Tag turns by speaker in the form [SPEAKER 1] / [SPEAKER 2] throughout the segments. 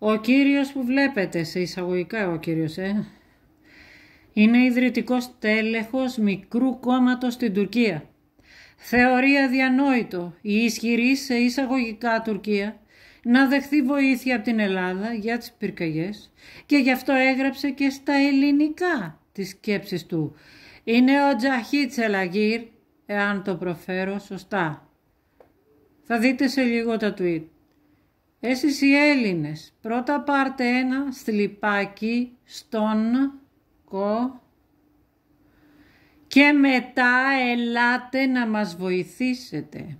[SPEAKER 1] Ο Κύριος που βλέπετε, σε εισαγωγικά ο Κύριος, ε, είναι ιδρυτικός τέλεχος μικρού κόμματος στην Τουρκία. Θεωρεί αδιανόητο η ισχυρή σε εισαγωγικά Τουρκία να δεχθεί βοήθεια από την Ελλάδα για τις πυρκαγιές και γι' αυτό έγραψε και στα ελληνικά τις σκέψεις του. Είναι ο Τζαχίτ εάν το προφέρω σωστά. Θα δείτε σε λίγο τα tweet. Εσείς οι Έλληνες, πρώτα πάρτε ένα στλιπάκι στον κο και μετά ελάτε να μας βοηθήσετε.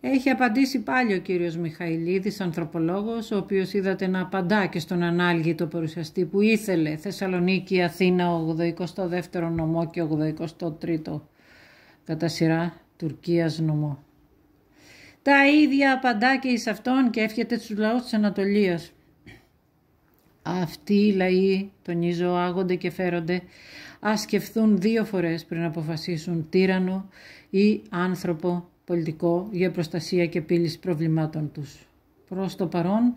[SPEAKER 1] Έχει απαντήσει πάλι ο κύριος Μιχαηλίδης, ανθρωπολόγος, ο οποίος είδατε να απαντά και στον ανάλγητο παρουσιαστή που ήθελε Θεσσαλονίκη, Αθήνα, 82ο νομό και 83ο κατά σειρά Τουρκίας νομό. Τα ίδια απαντά και εις αυτόν και εύχεται στους λαούς της Ανατολίας. Αυτοί οι λαοί, τονίζω, άγονται και φέρονται, ας σκεφτούν δύο φορές πριν αποφασίσουν τύρανο ή άνθρωπο πολιτικό για προστασία και πύληση προβλημάτων τους. Προς το παρόν,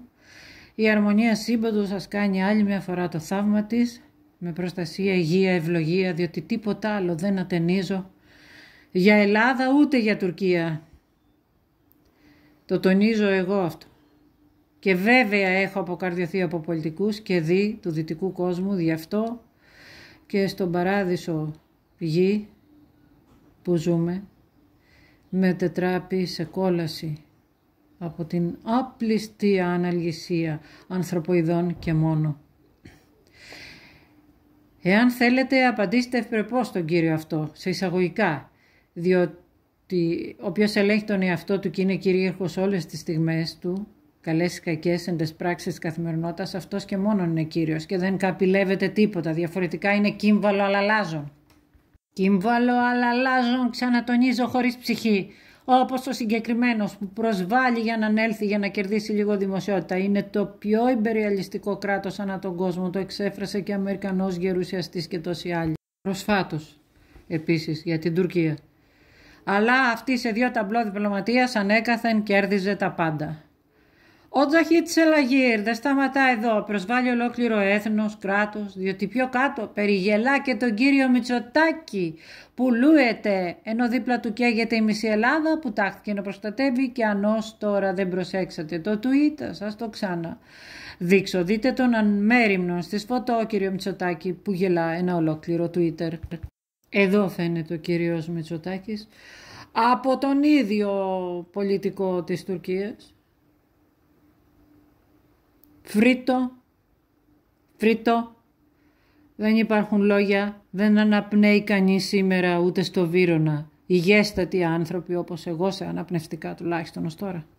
[SPEAKER 1] η αρμονία σύμπαντος σας κάνει άλλη μια φορά το θαύμα της, με προστασία, υγεία, ευλογία, διότι τίποτα άλλο δεν ατενίζω για Ελλάδα ούτε για Τουρκία το τονίζω εγώ αυτό. Και βέβαια έχω αποκαρδιωθεί από πολιτικούς και δει του δυτικού κόσμου γι' αυτό και στον παράδεισο γη που ζούμε με τετράπη σε κόλαση από την άπληστη αναλυσία ανθρωποειδών και μόνο. Εάν θέλετε απαντήστε ευπρεπώς τον κύριο αυτό, σε εισαγωγικά, διότι ο οποίος ελέγχει τον εαυτό του και είναι κυρίαρχος όλες τις στιγμές του, καλές ή κακές εντες πράξεις καθημερινότητας, αυτός και μόνον είναι κύριος και δεν καπηλεύεται τίποτα, διαφορετικά είναι κύμβαλο αλλαλάζων. Κύμβαλο αλλαλάζων, ξανατονίζω χωρίς ψυχή, όπως ο συγκεκριμένος που προσβάλλει για να ανέλθει για να κερδίσει λίγο δημοσιότητα. Είναι το πιο υπεριαλιστικό κράτος ανά τον κόσμο, το εξέφρασε και ο Αμερικανός γερουσιαστής και τόσοι άλλοι. Προσφάτως, επίσης, για την Τουρκία αλλά αυτή σε δύο ταμπλό διπλωματίας ανέκαθεν κέρδιζε τα πάντα. Ο Τζαχίτ Σελαγίρ δεν σταματά εδώ, προσβάλλει ολόκληρο έθνος, κράτος, διότι πιο κάτω περιγελά και τον κύριο Μητσοτάκη που λούεται, ενώ δίπλα του καίγεται η μισή Ελλάδα που τάχθηκε να προστατεύει και αν τώρα δεν προσέξατε το Twitter, σας το ξανά. Δείξω, δείτε τον Ανμέριμνο στη φωτό κύριο Μητσοτάκη που γελά ένα ολόκληρο Twitter εδώ φαίνεται ο το κυρίως Μητσοτάκης, από τον ίδιο πολιτικό της Τουρκίας. Φρίτο, φρίτο, δεν υπάρχουν λόγια, δεν αναπνέει κανείς σήμερα ούτε στο Βύρονα. Υγέστατοι άνθρωποι όπως εγώ σε αναπνευστικά τουλάχιστον ως τώρα.